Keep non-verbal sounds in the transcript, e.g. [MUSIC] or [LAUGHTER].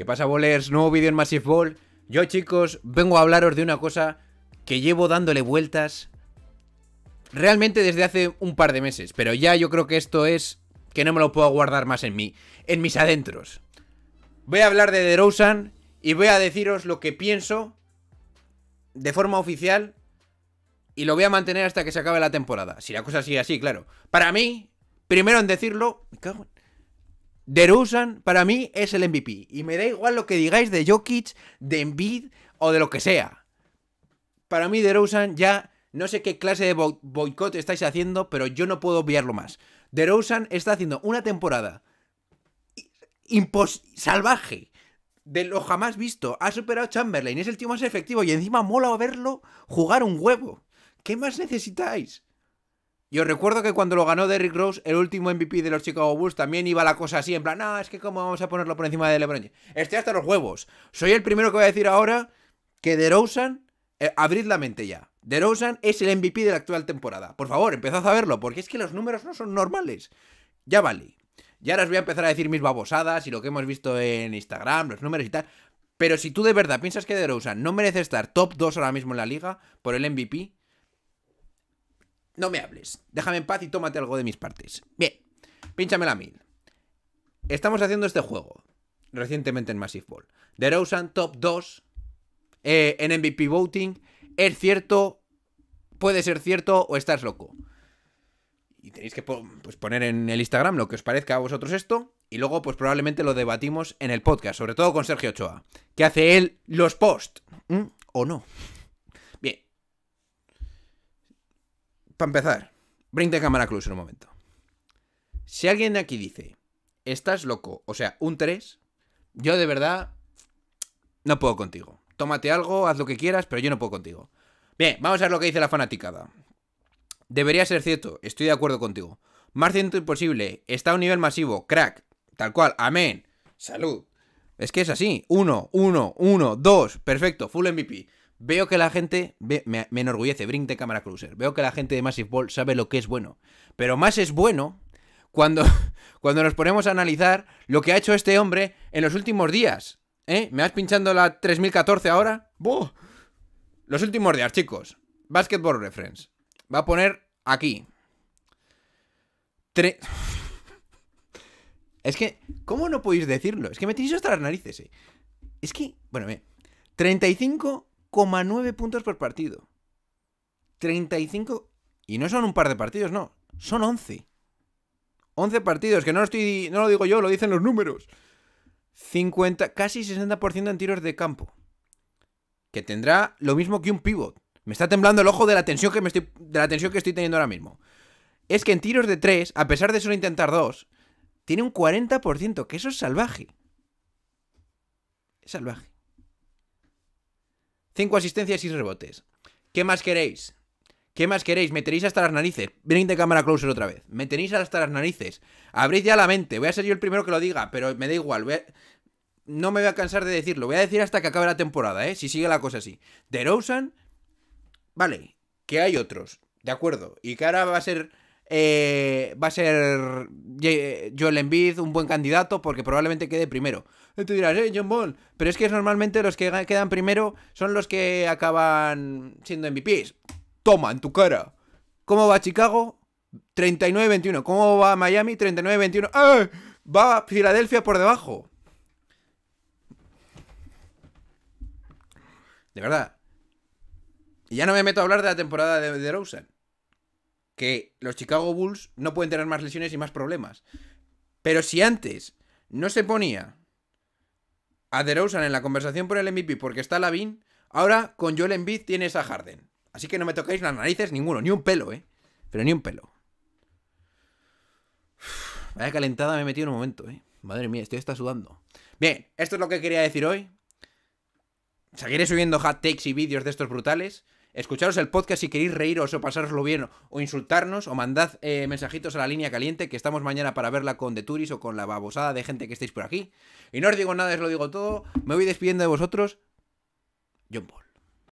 ¿Qué pasa, bolers? Nuevo vídeo en Massive Ball. Yo, chicos, vengo a hablaros de una cosa que llevo dándole vueltas realmente desde hace un par de meses. Pero ya yo creo que esto es que no me lo puedo guardar más en mí, en mis adentros. Voy a hablar de DeRozan y voy a deciros lo que pienso de forma oficial y lo voy a mantener hasta que se acabe la temporada. Si la cosa sigue así, claro. Para mí, primero en decirlo, me cago en... Derozan para mí es el MVP. Y me da igual lo que digáis de Jokic, de Embiid o de lo que sea. Para mí Derozan ya no sé qué clase de boicot estáis haciendo, pero yo no puedo obviarlo más. DeRozan está haciendo una temporada salvaje de lo jamás visto. Ha superado a Chamberlain, es el tío más efectivo y encima mola verlo jugar un huevo. ¿Qué más necesitáis? Yo recuerdo que cuando lo ganó Derrick Rose, el último MVP de los Chicago Bulls, también iba la cosa así, en plan, no, es que cómo vamos a ponerlo por encima de LeBron Estoy hasta los huevos. Soy el primero que voy a decir ahora que DeRozan, eh, abrid la mente ya. DeRozan es el MVP de la actual temporada. Por favor, empezad a verlo, porque es que los números no son normales. Ya vale. Ya ahora os voy a empezar a decir mis babosadas y lo que hemos visto en Instagram, los números y tal. Pero si tú de verdad piensas que DeRozan no merece estar top 2 ahora mismo en la liga por el MVP, no me hables. Déjame en paz y tómate algo de mis partes. Bien, pínchame la mil. Estamos haciendo este juego. Recientemente en Massive Ball. Rosen top 2 eh, en MVP voting. Es cierto, puede ser cierto o estás loco. Y tenéis que pues, poner en el Instagram lo que os parezca a vosotros esto. Y luego, pues probablemente lo debatimos en el podcast, sobre todo con Sergio Ochoa, que hace él los posts. ¿Mm? ¿O no? para empezar, bring de cámara close en un momento. Si alguien de aquí dice, estás loco, o sea, un 3, yo de verdad no puedo contigo. Tómate algo, haz lo que quieras, pero yo no puedo contigo. Bien, vamos a ver lo que dice la fanaticada. Debería ser cierto, estoy de acuerdo contigo. Más ciento imposible, está a un nivel masivo, crack, tal cual, amén, salud. Es que es así, uno, uno, uno, dos, perfecto, full MVP. Veo que la gente, me, enorgullece, Brink de Cámara Cruiser, veo que la gente de Massive Ball sabe lo que es bueno. Pero más es bueno cuando, [LAUGHS] cuando nos ponemos a analizar lo que ha hecho este hombre en los últimos días. ¿Eh? ¿Me has pinchando la 3014 ahora? ¡Buah! Los últimos días, chicos. Basketball Reference. Va a poner aquí. Tre... [LAUGHS] es que, ¿cómo no podéis decirlo? Es que me tenéis hasta las narices, ¿eh? Es que, bueno, ve. 35 nueve puntos por partido. 35... Y no son un par de partidos, no. Son 11. 11 partidos, que no lo, estoy, no lo digo yo, lo dicen los números. 50, casi 60% en tiros de campo. Que tendrá lo mismo que un pivot. Me está temblando el ojo de la tensión que, me estoy, de la tensión que estoy teniendo ahora mismo. Es que en tiros de 3, a pesar de solo intentar dos, tiene un 40%, que eso es salvaje. Es salvaje. 5 asistencias y rebotes. ¿Qué más queréis? ¿Qué más queréis? Me tenéis hasta las narices. Venid de cámara closer otra vez. Me tenéis hasta las narices. Abrid ya la mente. Voy a ser yo el primero que lo diga, pero me da igual. No me voy a cansar de decirlo. Voy a decir hasta que acabe la temporada, ¿eh? Si sigue la cosa así. De Rosen, Vale, que hay otros. De acuerdo. Y que ahora va a ser eh, va a ser Joel Embiid un buen candidato porque probablemente quede primero. Y tú dirás, eh, John Ball, pero es que normalmente los que quedan primero son los que acaban siendo MVPs. Toma, en tu cara. ¿Cómo va Chicago? 39-21. ¿Cómo va Miami? 39-21. ¡Ah! ¡Eh! Va Filadelfia por debajo. De verdad. Y ya no me meto a hablar de la temporada de, de Rosen que los Chicago Bulls no pueden tener más lesiones y más problemas. Pero si antes no se ponía a DeRozan en la conversación por el MVP porque está Lavin, ahora con Joel Embiid tienes a Harden. Así que no me toquéis las narices ninguno, ni un pelo, ¿eh? Pero ni un pelo. [SIGHS] vaya calentada me he metido en un momento, ¿eh? Madre mía, estoy hasta sudando. Bien, esto es lo que quería decir hoy. Seguiré subiendo hot takes y vídeos de estos brutales. Escucharos el podcast si queréis reíros o pasároslo bien o insultarnos o mandad eh, mensajitos a la línea caliente que estamos mañana para verla con The Turis o con la babosada de gente que estáis por aquí. Y no os digo nada, os lo digo todo. Me voy despidiendo de vosotros. John Paul.